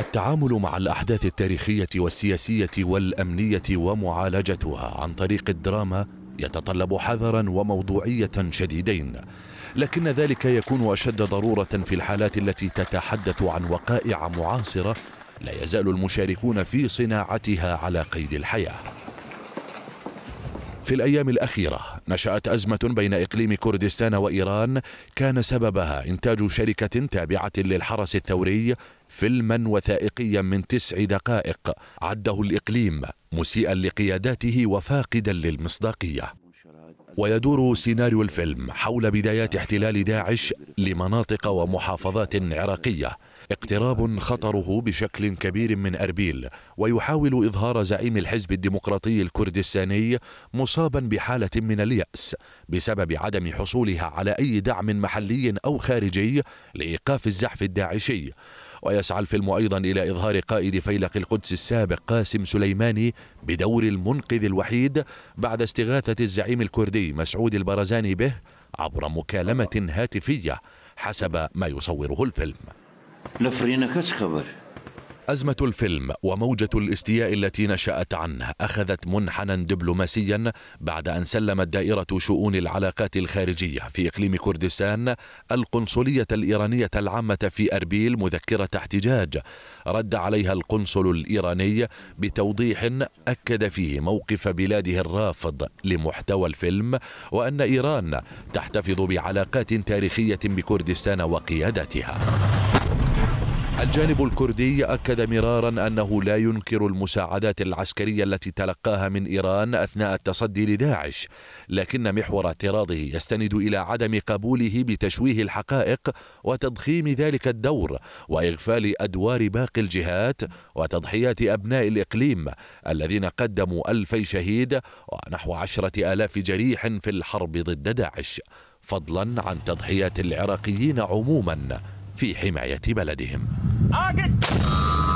التعامل مع الأحداث التاريخية والسياسية والأمنية ومعالجتها عن طريق الدراما يتطلب حذرا وموضوعية شديدين لكن ذلك يكون أشد ضرورة في الحالات التي تتحدث عن وقائع معاصرة لا يزال المشاركون في صناعتها على قيد الحياه في الأيام الأخيرة نشأت أزمة بين إقليم كردستان وإيران كان سببها إنتاج شركة تابعة للحرس الثوري فيلما وثائقيا من تسع دقائق عده الإقليم مسيئا لقياداته وفاقدا للمصداقية ويدور سيناريو الفيلم حول بدايات احتلال داعش لمناطق ومحافظات عراقية اقتراب خطره بشكل كبير من أربيل ويحاول إظهار زعيم الحزب الديمقراطي الكردستاني مصابا بحالة من اليأس بسبب عدم حصولها على أي دعم محلي أو خارجي لإيقاف الزحف الداعشي ويسعى الفيلم أيضا إلى إظهار قائد فيلق القدس السابق قاسم سليماني بدور المنقذ الوحيد بعد استغاثة الزعيم الكردي مسعود البرزاني به عبر مكالمة هاتفية حسب ما يصوره الفيلم نفرينك خبر أزمة الفيلم وموجة الاستياء التي نشأت عنه أخذت منحنى دبلوماسيا بعد أن سلمت دائرة شؤون العلاقات الخارجية في إقليم كردستان القنصلية الإيرانية العامة في أربيل مذكرة احتجاج رد عليها القنصل الإيراني بتوضيح أكد فيه موقف بلاده الرافض لمحتوى الفيلم وأن إيران تحتفظ بعلاقات تاريخية بكردستان وقيادتها الجانب الكردي أكد مرارا أنه لا ينكر المساعدات العسكرية التي تلقاها من إيران أثناء التصدي لداعش لكن محور اعتراضه يستند إلى عدم قبوله بتشويه الحقائق وتضخيم ذلك الدور وإغفال أدوار باقي الجهات وتضحيات أبناء الإقليم الذين قدموا ألفي شهيد ونحو عشرة آلاف جريح في الحرب ضد داعش فضلا عن تضحيات العراقيين عموما في حماية بلدهم I'll target.